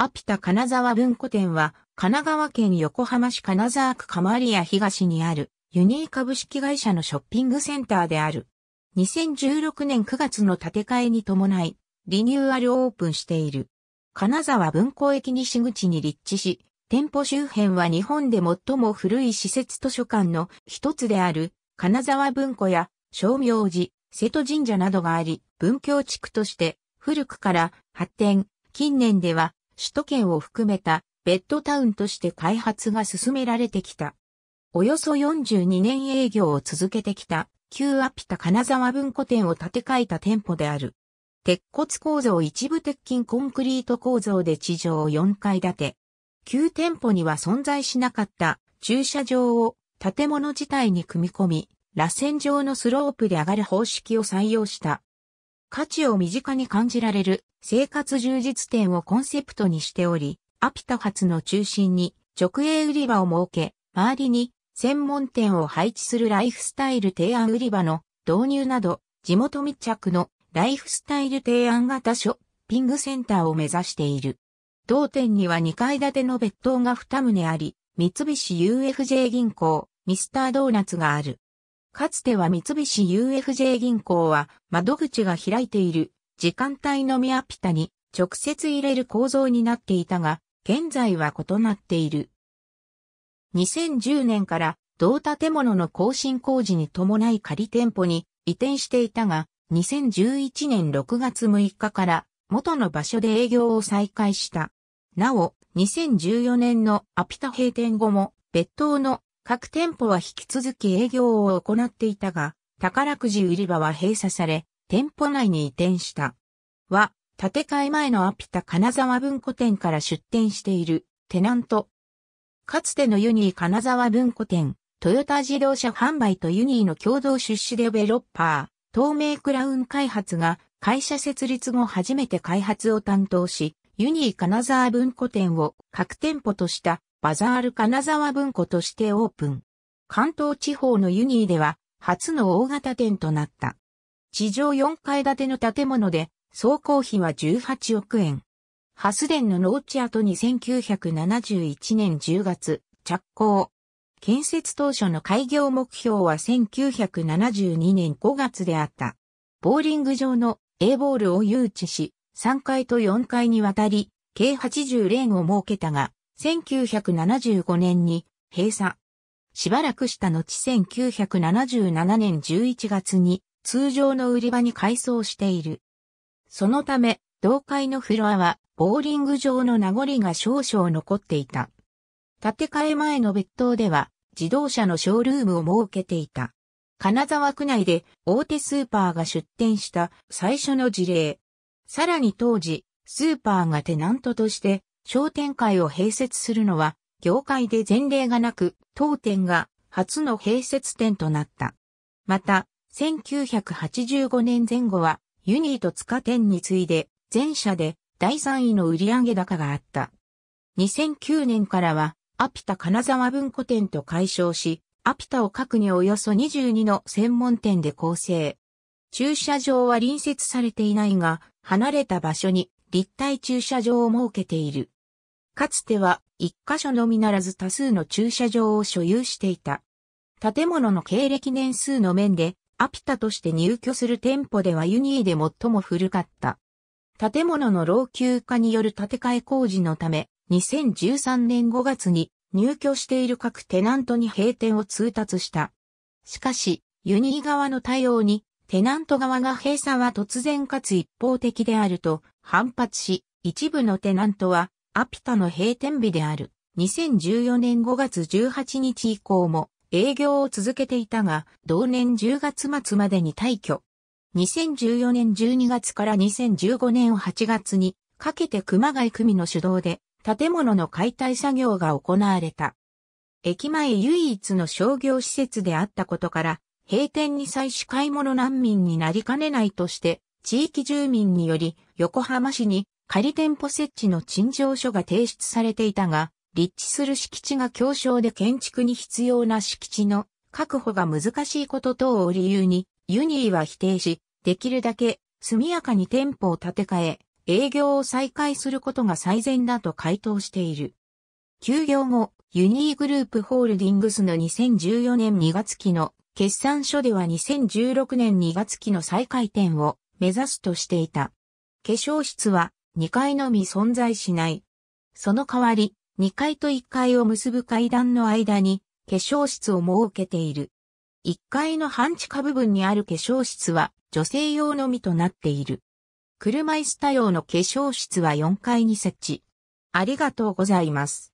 アピタ金沢文庫店は、神奈川県横浜市金沢区鎌有屋東にある、ユニー株式会社のショッピングセンターである。2016年9月の建て替えに伴い、リニューアルオープンしている。金沢文庫駅西口に立地し、店舗周辺は日本で最も古い施設図書館の一つである、金沢文庫や、商明寺、瀬戸神社などがあり、文教地区として、古くから発展、近年では、首都圏を含めたベッドタウンとして開発が進められてきた。およそ42年営業を続けてきた、旧アピタ金沢文庫店を建て替えた店舗である。鉄骨構造一部鉄筋コンクリート構造で地上4階建て。旧店舗には存在しなかった駐車場を建物自体に組み込み、螺旋状のスロープで上がる方式を採用した価値を身近に感じられる生活充実店をコンセプトにしており、アピタ発の中心に直営売り場を設け、周りに専門店を配置するライフスタイル提案売り場の導入など、地元密着のライフスタイル提案型ショッピングセンターを目指している。同店には2階建ての別棟が2棟あり、三菱 UFJ 銀行、ミスタードーナツがある。かつては三菱 UFJ 銀行は窓口が開いている時間帯のみアピタに直接入れる構造になっていたが、現在は異なっている。2010年から同建物の更新工事に伴い仮店舗に移転していたが、2011年6月6日から元の場所で営業を再開した。なお、2014年のアピタ閉店後も別当の各店舗は引き続き営業を行っていたが、宝くじ売り場は閉鎖され、店舗内に移転した。は、建て替え前のアピタ金沢文庫店から出店している、テナント。かつてのユニー金沢文庫店、トヨタ自動車販売とユニーの共同出資デベロッパー、透明クラウン開発が会社設立後初めて開発を担当し、ユニー金沢文庫店を各店舗としたバザール金沢文庫としてオープン。関東地方のユニーでは、初の大型店となった。地上4階建ての建物で、総工費は18億円。ハスデンの農地跡に1971年10月、着工。建設当初の開業目標は1972年5月であった。ボーリング場の A ボールを誘致し、3階と4階にわたり、計80レーンを設けたが、1975年に閉鎖。しばらくした後1977年11月に通常の売り場に改装している。そのため、同会のフロアはボーリング場の名残が少々残っていた。建て替え前の別棟では自動車のショールームを設けていた。金沢区内で大手スーパーが出店した最初の事例。さらに当時、スーパーがテナントとして商店会を併設するのは、業界で前例がなく、当店が初の併設店となった。また、1985年前後は、ユニーと塚店に次いで、全社で第3位の売上高があった。2009年からは、アピタ金沢文庫店と解消し、アピタを各におよそ22の専門店で構成。駐車場は隣接されていないが、離れた場所に立体駐車場を設けている。かつては一箇所のみならず多数の駐車場を所有していた。建物の経歴年数の面で、アピタとして入居する店舗ではユニーで最も古かった。建物の老朽化による建て替え工事のため、2013年5月に入居している各テナントに閉店を通達した。しかし、ユニー側の対応に、テナント側が閉鎖は突然かつ一方的であると反発し、一部のテナントはアピタの閉店日である2014年5月18日以降も営業を続けていたが、同年10月末までに退去。2014年12月から2015年8月にかけて熊谷組の主導で建物の解体作業が行われた。駅前唯一の商業施設であったことから、閉店に際し買い物難民になりかねないとして、地域住民により横浜市に仮店舗設置の陳情書が提出されていたが、立地する敷地が強小で建築に必要な敷地の確保が難しいこと等を理由に、ユニーは否定し、できるだけ速やかに店舗を建て替え、営業を再開することが最善だと回答している。休業後、ユニーグループホールディングスの2014年2月期の決算書では2016年2月期の再開店を目指すとしていた。化粧室は2階のみ存在しない。その代わり、2階と1階を結ぶ階段の間に化粧室を設けている。1階の半地下部分にある化粧室は女性用のみとなっている。車椅子多用の化粧室は4階に設置。ありがとうございます。